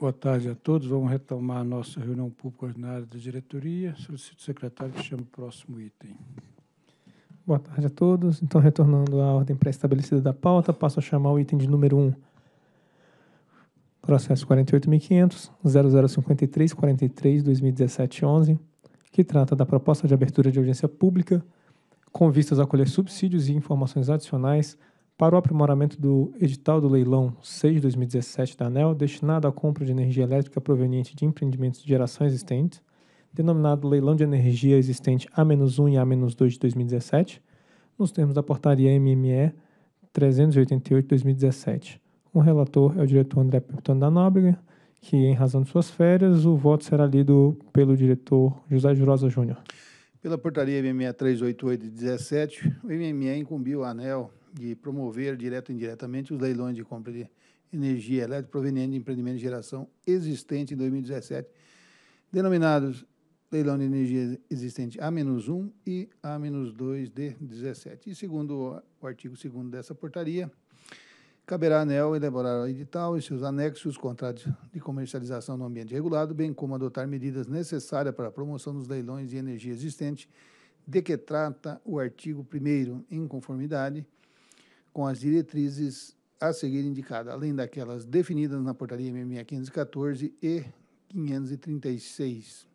Boa tarde a todos. Vamos retomar a nossa reunião pública ordinária da diretoria. Solicito o secretário que chame o próximo item. Boa tarde a todos. Então, retornando à ordem pré-estabelecida da pauta, passo a chamar o item de número 1. Processo 48.500.0053.43.2017.11, que trata da proposta de abertura de audiência pública com vistas a colher subsídios e informações adicionais para o aprimoramento do edital do leilão 6 de 2017 da ANEL, destinado à compra de energia elétrica proveniente de empreendimentos de geração existente, denominado Leilão de Energia Existente A-1 e A-2 de 2017, nos termos da portaria MME 388-2017. O relator é o diretor André Pepitano da Nóbrega, que, em razão de suas férias, o voto será lido pelo diretor José Jurosa Júnior. Pela portaria MME 388-17, o MME incumbiu a ANEL de promover, direto ou indiretamente, os leilões de compra de energia elétrica proveniente de empreendimentos de geração existente em 2017, denominados leilão de energia existente A-1 e A-2 de 17. E segundo o artigo 2 dessa portaria, caberá à ANEL elaborar o edital e seus anexos, contratos de comercialização no ambiente regulado, bem como adotar medidas necessárias para a promoção dos leilões de energia existente, de que trata o artigo 1 em conformidade com as diretrizes a seguir indicadas, além daquelas definidas na portaria MMA 514 e 536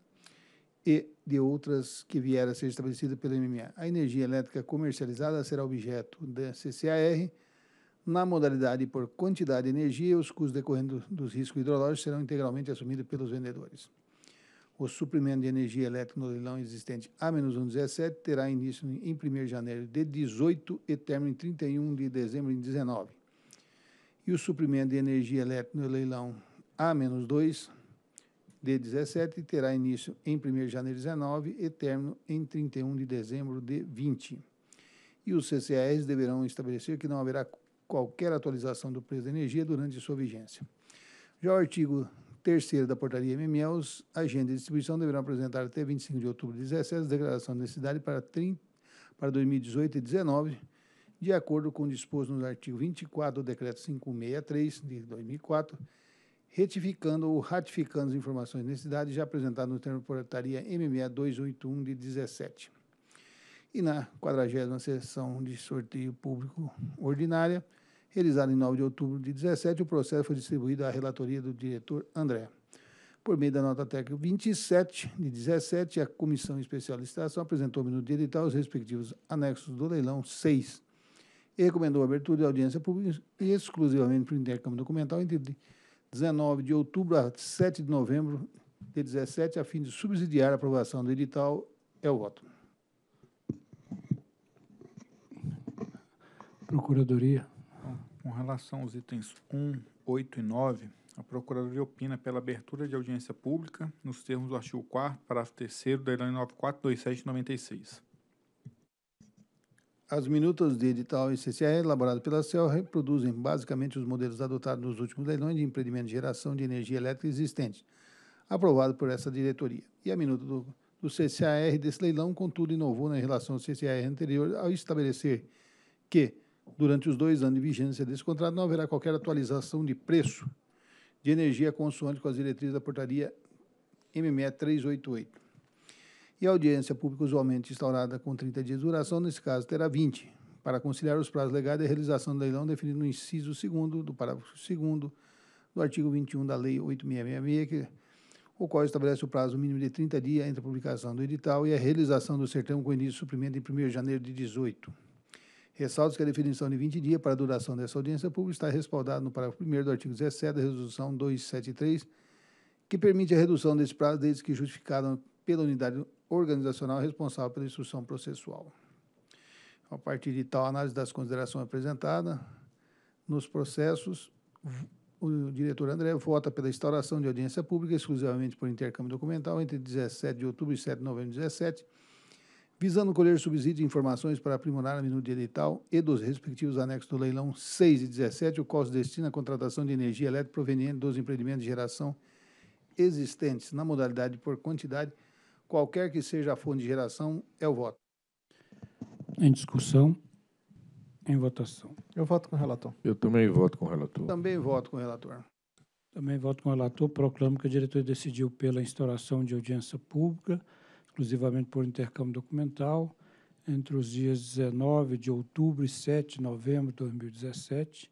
e de outras que vier a ser estabelecida pela MMA. A energia elétrica comercializada será objeto da CCAR na modalidade por quantidade de energia e os custos decorrentes dos riscos hidrológicos serão integralmente assumidos pelos vendedores. O suprimento de energia elétrica no leilão existente A-117 terá início em 1 de janeiro de 18 e término em 31 de dezembro de 19. E o suprimento de energia elétrica no leilão A-2 de 17 terá início em 1 de janeiro de 19 e término em 31 de dezembro de 20. E os CCAs deverão estabelecer que não haverá qualquer atualização do preço da energia durante sua vigência. Já o artigo terceira da portaria MME, os agentes de distribuição deverão apresentar até 25 de outubro de 2017 declaração de necessidade para, 30, para 2018 e 2019, de acordo com o disposto no artigo 24 do Decreto 563 de 2004, retificando ou ratificando as informações de necessidade já apresentadas no termo portaria MME 281 de 17. E na 40 sessão de sorteio público ordinária, Realizado em 9 de outubro de 17, o processo foi distribuído à relatoria do diretor André. Por meio da nota técnica 27 de 17, a Comissão Especial de Estação apresentou-me no dia edital os respectivos anexos do leilão 6 e recomendou a abertura de audiência pública exclusivamente para o intercâmbio documental entre 19 de outubro a 7 de novembro de 17, a fim de subsidiar a aprovação do edital. É o voto. Procuradoria relação aos itens 1, 8 e 9, a Procuradoria opina pela abertura de audiência pública nos termos do artigo 4 parágrafo 3 da Lei 9.427/96. As minutas de edital ICCE elaborado pela CEL reproduzem basicamente os modelos adotados nos últimos leilões de empreendimento de geração de energia elétrica existentes, aprovado por essa diretoria. E a minuta do, do CCAR desse leilão, contudo, inovou na relação ao CCAR anterior ao estabelecer que Durante os dois anos de vigência desse contrato, não haverá qualquer atualização de preço de energia consoante com as diretrizes da portaria MME 388. E a audiência pública usualmente instaurada com 30 dias de duração, nesse caso terá 20, para conciliar os prazos legais da realização do leilão definido no inciso 2 do parágrafo 2 do artigo 21 da Lei 8666, que, o qual estabelece o prazo mínimo de 30 dias entre a publicação do edital e a realização do certame com início e suprimento em 1 de janeiro de 2018. Ressalto que a definição de 20 dias para a duração dessa audiência pública está respaldada no parágrafo 1 do artigo 17 da Resolução 273, que permite a redução desse prazo desde que justificada pela unidade organizacional responsável pela instrução processual. A partir de tal análise das considerações apresentadas nos processos, o diretor André vota pela instauração de audiência pública exclusivamente por intercâmbio documental entre 17 de outubro e 7 de novembro de 2017 visando colher subsídios e informações para aprimorar a minuta edital e dos respectivos anexos do leilão 6 e 17, o qual se destina à contratação de energia elétrica proveniente dos empreendimentos de geração existentes na modalidade por quantidade, qualquer que seja a fonte de geração, é o voto. Em discussão, em votação. Eu voto com o relator. Eu também voto com o relator. Também voto com o relator. Também voto com o relator. Proclamo que o diretor decidiu pela instauração de audiência pública exclusivamente por intercâmbio documental, entre os dias 19 de outubro e 7 de novembro de 2017,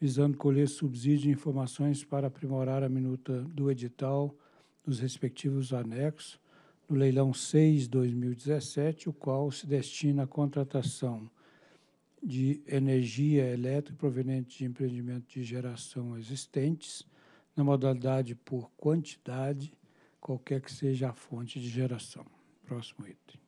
visando colher subsídio e informações para aprimorar a minuta do edital nos respectivos anexos, no leilão 6-2017, o qual se destina à contratação de energia elétrica proveniente de empreendimentos de geração existentes, na modalidade por quantidade, qualquer que seja a fonte de geração. Próximo item.